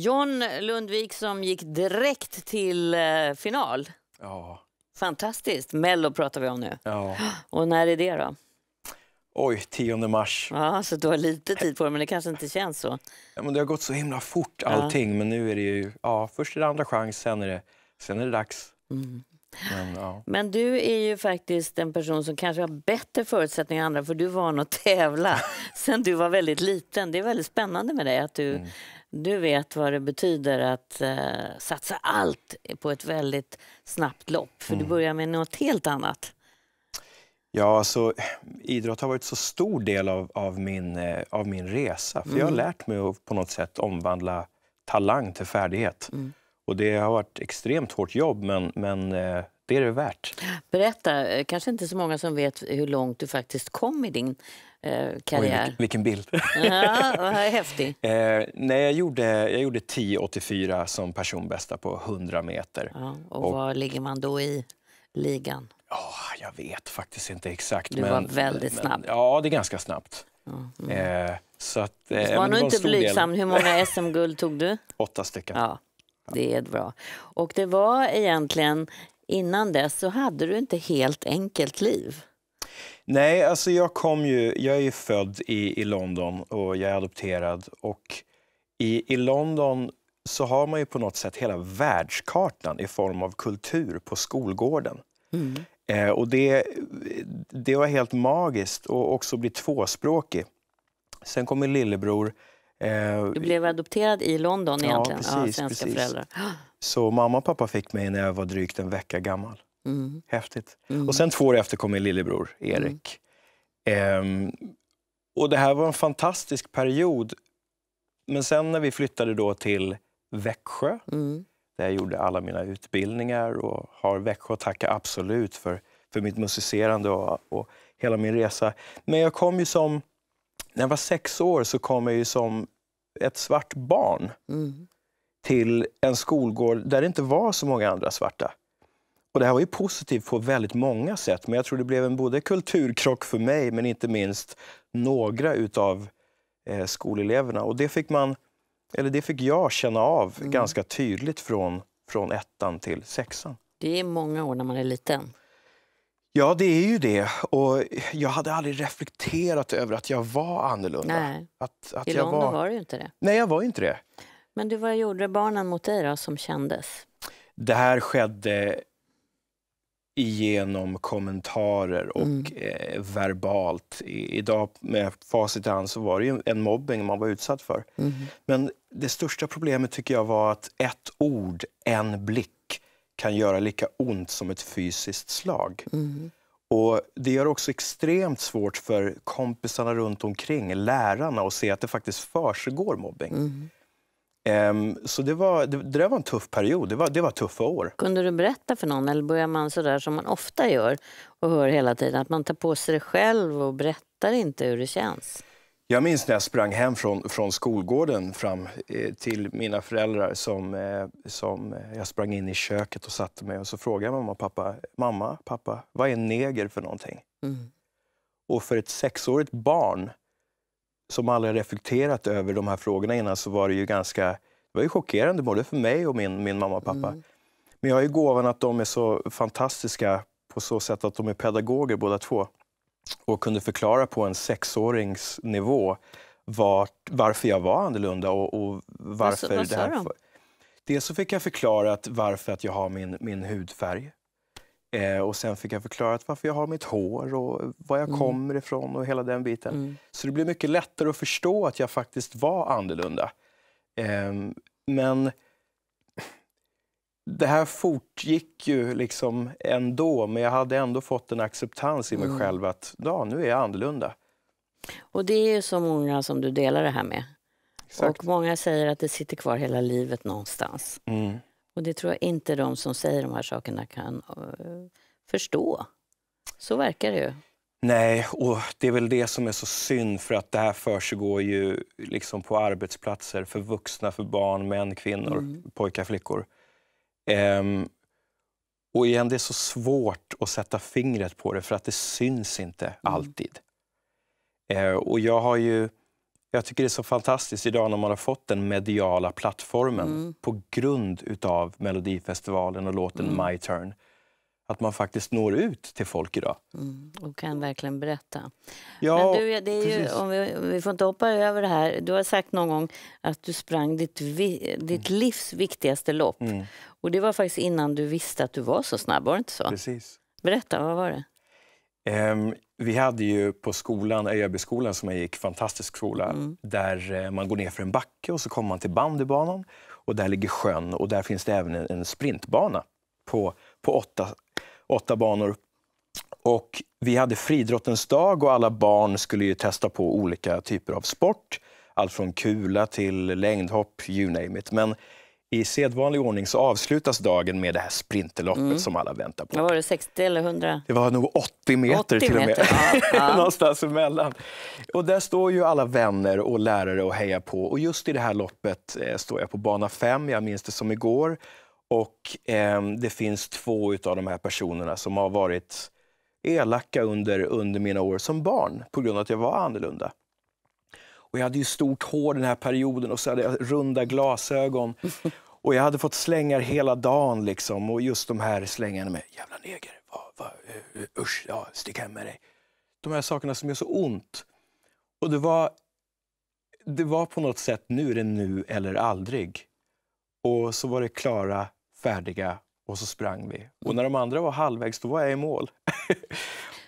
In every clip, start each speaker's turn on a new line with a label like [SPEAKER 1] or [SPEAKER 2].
[SPEAKER 1] John Lundvik som gick direkt till eh, final. Ja. Fantastiskt. Mello pratar vi om nu. Ja. Och när är det då? Oj, 10 mars. Ja, så du har lite tid på dig. men det kanske inte känns så. Ja, men det har gått så himla fort allting,
[SPEAKER 2] ja. men nu är det ju, ja, först är det andra chans, sen är det, sen är det dags. Mm.
[SPEAKER 1] Men, ja. men, du är ju faktiskt en person som kanske har bättre förutsättningar än andra, för du var van att tävla sen du var väldigt liten. Det är väldigt spännande med dig att du mm. Du vet vad det betyder att eh, satsa allt på ett väldigt snabbt lopp, för mm. du börjar med något helt annat.
[SPEAKER 2] Ja, alltså, idrott har varit så stor del av, av, min, eh, av min resa. För mm. Jag har mm. lärt mig att på något sätt omvandla talang till färdighet. Mm. Och Det har varit extremt hårt jobb, men, men eh, det är det värt.
[SPEAKER 1] Berätta, eh, kanske inte så många som vet hur långt du faktiskt kom i din eh, karriär. Oj,
[SPEAKER 2] vilken, vilken bild!
[SPEAKER 1] ja, vad häftig.
[SPEAKER 2] Eh, nej, jag gjorde, jag gjorde 10,84 som personbästa på 100 meter. Ja, och, och
[SPEAKER 1] var ligger man då i ligan?
[SPEAKER 2] Oh, jag vet faktiskt inte exakt. Du men, var väldigt men, snabb. ja, det är ganska snabbt. Mm. Eh, så att, eh, det var nog inte blygsam. Hur många
[SPEAKER 1] SM-guld tog du? Åtta stycken. Ja, det är bra. Och det var egentligen, innan dess så hade du inte helt enkelt liv.
[SPEAKER 2] Nej, alltså jag kom ju... Jag är ju född i, i London och jag är adopterad. Och i, i London så har man ju på något sätt hela världskartan i form av kultur på skolgården. Mm. Eh, och det, det var helt magiskt och också bli tvåspråkig. Sen kom min lillebror. Eh, du
[SPEAKER 1] blev adopterad i London egentligen ja, precis, av svenska precis. föräldrar.
[SPEAKER 2] Så mamma och pappa fick mig när jag var drygt en vecka gammal. Mm. Häftigt. Mm. Och sen två år efter kom min lillebror Erik. Mm. Ehm, och det här var en fantastisk period. Men sen när vi flyttade då till Växjö, mm. där jag gjorde alla mina utbildningar och har Växjö att tacka absolut för, för mitt musicerande och, och hela min resa. Men jag kom ju som, när jag var sex år så kom jag ju som ett svart barn mm. till en skolgård där det inte var så många andra svarta. Och det här var ju positivt på väldigt många sätt, men jag tror det blev en både kulturkrock för mig, men inte minst några utav eh, skoleleverna. Och det fick, man, eller det fick jag känna av mm. ganska tydligt från, från ettan till sexan.
[SPEAKER 1] Det är många
[SPEAKER 2] år när man är liten. Ja, det är ju det. Och jag hade aldrig reflekterat över att jag var annorlunda. Nej. Att, att I jag London var... du inte det. Nej, jag var inte det.
[SPEAKER 1] Men du, vad gjorde barnen mot dig då, som kändes?
[SPEAKER 2] Det här skedde genom kommentarer och mm. eh, verbalt. I, idag med facit i hand så var det ju en mobbing man var utsatt för. Mm. Men det största problemet tycker jag var att ett ord, en blick kan göra lika ont som ett fysiskt slag. Mm. Och Det gör också extremt svårt för kompisarna runt omkring, lärarna, att se att det faktiskt försiggår mobbing. Mm. Um, så det, var, det, det, där var en tuff period. Det var, det var tuffa år.
[SPEAKER 1] Kunde du berätta för någon eller börjar man så där som man ofta gör och hör hela tiden, att man tar på sig det själv och berättar inte hur det känns?
[SPEAKER 2] Jag minns när jag sprang hem från, från skolgården fram eh, till mina föräldrar som, eh, som eh, jag sprang in i köket och satte mig och så frågade mamma och pappa, mamma, pappa, vad är neger för någonting? Mm. Och för ett sexårigt barn som aldrig reflekterat över de här frågorna innan så var det ju ganska det var ju chockerande både för mig och min, min mamma och pappa. Mm. Men jag har ju gåvan att de är så fantastiska på så sätt att de är pedagoger båda två och kunde förklara på en sexårings nivå varför jag var annorlunda och, och varför... Vad, vad sa det här, de? Dels så fick jag förklara varför att jag har min, min hudfärg. Eh, och sen fick jag förklarat varför jag har mitt hår och var jag mm. kommer ifrån och hela den biten. Mm. Så det blev mycket lättare att förstå att jag faktiskt var annorlunda. Eh, men det här fortgick ju liksom ändå, men jag hade ändå fått en acceptans i mig mm. själv att ja, nu är jag annorlunda.
[SPEAKER 1] Och det är ju så många som du delar det här med. Exakt. Och många säger att det sitter kvar hela livet någonstans. Mm. Och det tror jag inte de som säger de här sakerna kan uh, förstå. Så verkar det ju.
[SPEAKER 2] Nej, och det är väl det som är så synd för att det här försiggår ju liksom på arbetsplatser för vuxna, för barn, män, kvinnor, mm. pojkar, flickor. Um, och igen, det är så svårt att sätta fingret på det för att det syns inte mm. alltid. Uh, och jag har ju jag tycker det är så fantastiskt idag när man har fått den mediala plattformen mm. på grund av Melodifestivalen och låten mm. My Turn. Att man faktiskt når ut till folk idag.
[SPEAKER 1] Mm. Och kan verkligen berätta.
[SPEAKER 2] Ja, Men du, det är ju, om
[SPEAKER 1] vi, vi, får inte hoppa över det här. Du har sagt någon gång att du sprang ditt, vi, ditt mm. livs viktigaste lopp. Mm. Och det var faktiskt innan du visste att du var så snabb, var det inte så? Precis. Berätta, vad var det?
[SPEAKER 2] Ehm, vi hade ju på skolan, Öjabyskolan som jag gick, fantastisk skola, mm. där eh, man går ner för en backe och så kommer man till bandybanan och där ligger sjön och där finns det även en, sprintbana på, på åtta, åtta banor. Och vi hade Friidrottens dag och alla barn skulle ju testa på olika typer av sport. Allt från kula till längdhopp, you name it. Men i sedvanlig ordning så avslutas dagen med det här sprinterloppet mm. som alla väntar på. Vad
[SPEAKER 1] var det, 60 eller 100?
[SPEAKER 2] Det var nog 80 meter 80 till och med. Ja, ja. Någonstans emellan. Och där står ju alla vänner och lärare och hejar på. Och just i det här loppet eh, står jag på bana 5, jag minns det som igår. Och eh, det finns två av de här personerna som har varit elaka under, under mina år som barn på grund av att jag var annorlunda. Och jag hade ju stort hår den här perioden och så hade jag runda glasögon. Och jag hade fått slängar hela dagen liksom. Och just de här slängarna med jävla neger, va, va, uh, eh, usch, ja, stick hem med dig. De här sakerna som gör så ont. Och det var, det var på något sätt, nu är det nu eller aldrig. Och så var det klara, färdiga och så sprang vi. Och när de andra var halvvägs, då var jag i mål.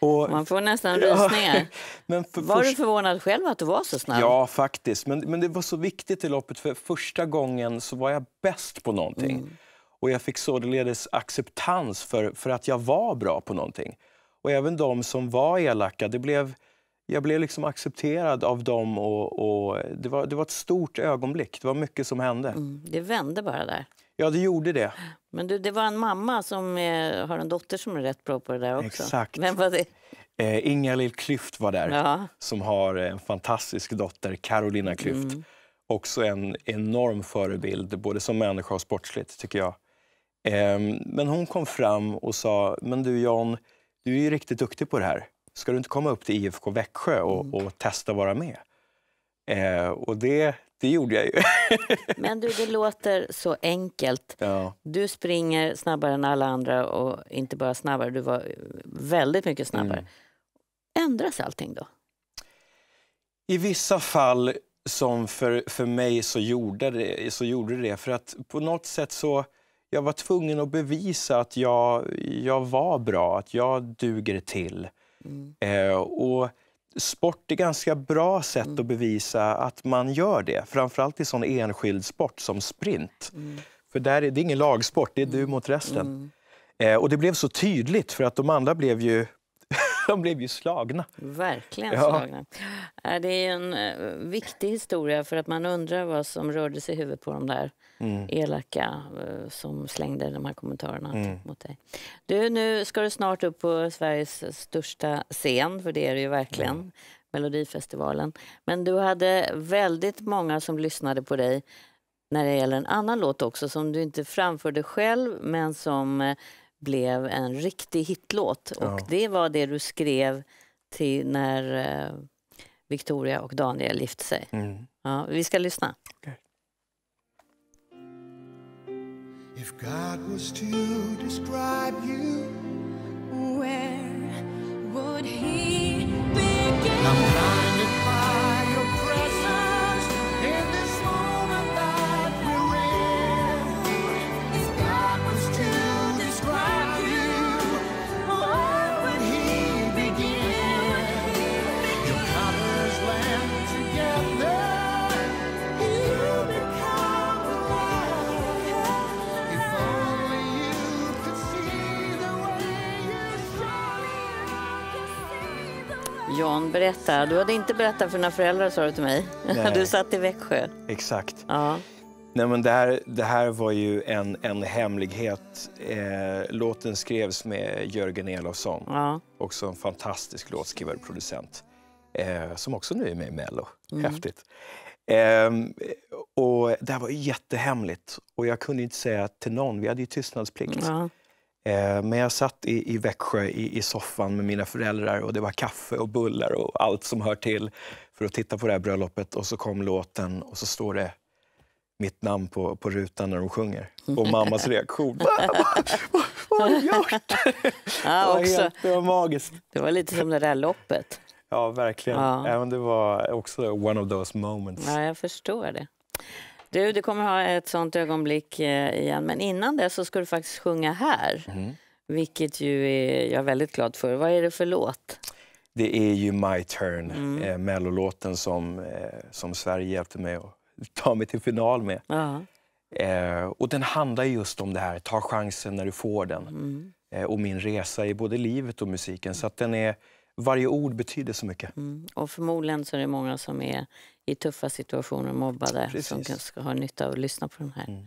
[SPEAKER 2] Och, Man får
[SPEAKER 1] nästan ja, rysningar.
[SPEAKER 2] Men för var först... du
[SPEAKER 1] förvånad själv att du var så snabb? Ja,
[SPEAKER 2] faktiskt. Men, men det var så viktigt i loppet, för första gången så var jag bäst på någonting. Mm. Och jag fick således acceptans för, för att jag var bra på någonting. Och även de som var elaka, det blev, jag blev liksom accepterad av dem och, och det, var, det var ett stort ögonblick. Det var mycket som hände. Mm,
[SPEAKER 1] det vände bara där.
[SPEAKER 2] Ja, det gjorde det.
[SPEAKER 1] Men du, det var en mamma som eh, har en dotter som är rätt bra på det där också. Exakt. Vem var det?
[SPEAKER 2] Eh, Inga-Lill Klyft var där, ja. som har en fantastisk dotter, Carolina Klyft. Mm. Också en enorm förebild, både som människa och sportsligt, tycker jag. Ehm, men hon kom fram och sa, men du John, du är ju riktigt duktig på det här. Ska du inte komma upp till IFK Växjö och, mm. och testa vara med? Eh, och det, det gjorde jag ju.
[SPEAKER 1] Men du, det låter så enkelt. Ja. Du springer snabbare än alla andra och inte bara snabbare, du var väldigt mycket snabbare. Mm. Ändras allting då?
[SPEAKER 2] I vissa fall som för, för mig så gjorde, det, så gjorde det för att på något sätt så jag var tvungen att bevisa att jag, jag var bra, att jag duger till. Mm. Eh, och sport är ganska bra sätt mm. att bevisa att man gör det. Framförallt i sån enskild sport som sprint. Mm. För där är, det är ingen lagsport, det är du mm. mot resten. Mm. Eh, och det blev så tydligt för att de andra blev ju de blev ju slagna.
[SPEAKER 1] Verkligen ja. slagna. Äh, det är en äh, viktig historia för att man undrar vad som rörde sig i huvudet på de där mm. elaka äh, som slängde de här kommentarerna mm. mot dig. Du, nu ska du snart upp på Sveriges största scen, för det är det ju verkligen. Mm. Melodifestivalen. Men du hade väldigt många som lyssnade på dig när det gäller en annan låt också som du inte framförde själv men som blev en riktig hitlåt. Ja. det var det du skrev till när eh, Victoria och Daniel gifte sig. Mm. Ja, vi ska lyssna. Okay.
[SPEAKER 2] If God was to describe you
[SPEAKER 1] Jan, berätta. Du hade inte berättat för dina föräldrar sa du till mig. Nej. Du satt i Växjö. Exakt. Ja.
[SPEAKER 2] Nej, men det, här, det här var ju en, en hemlighet. Eh, låten skrevs med Jörgen Elofsson, ja. också en fantastisk låtskrivare och producent eh, som också nu är med i Mello. Mm. Häftigt. Eh, och det här var jättehemligt och jag kunde inte säga till någon, vi hade ju tystnadsplikt. Ja. Eh, men jag satt i, i Växjö i, i soffan med mina föräldrar och det var kaffe och bullar och allt som hör till för att titta på det här bröllopet. Och så kom låten och så står det mitt namn på, på rutan när de sjunger. Och mammas reaktion. Vad
[SPEAKER 1] har du gjort? Ja, det, var helt, det var magiskt. Det var lite som det där loppet. Ja, verkligen. Ja. Även det var också one of those moments. Ja, jag förstår det. Du, du kommer ha ett sånt ögonblick eh, igen, men innan det så ska du faktiskt sjunga här. Mm. Vilket ju är jag är väldigt glad för. Vad är det för låt?
[SPEAKER 2] Det är ju My Turn, mm. eh, Mellolåten som, eh, som Sverige hjälpte mig att ta mig till final med. Uh -huh. eh, och den handlar just om det här, ta chansen när du får den. Mm. Eh, och min resa i både livet och musiken. Så den är... musiken varje ord betyder så mycket. Mm.
[SPEAKER 1] Och förmodligen så är det många som är i tuffa situationer, mobbade, Precis. som ska ha nytta av att lyssna på den
[SPEAKER 2] här. Mm.